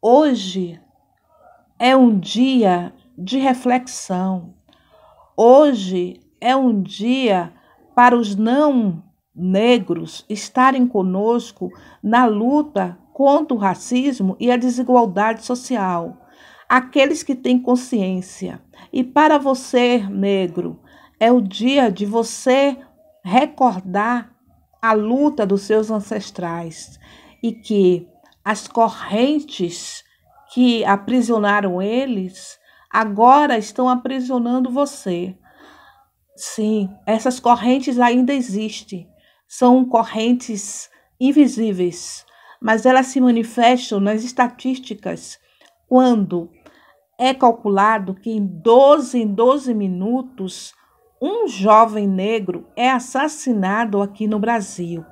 Hoje é um dia de reflexão. Hoje é um dia para os não negros estarem conosco na luta contra o racismo e a desigualdade social. Aqueles que têm consciência. E para você, negro, é o dia de você recordar a luta dos seus ancestrais e que as correntes que aprisionaram eles agora estão aprisionando você. Sim, essas correntes ainda existem. São correntes invisíveis, mas elas se manifestam nas estatísticas quando é calculado que em 12 em 12 minutos um jovem negro é assassinado aqui no Brasil.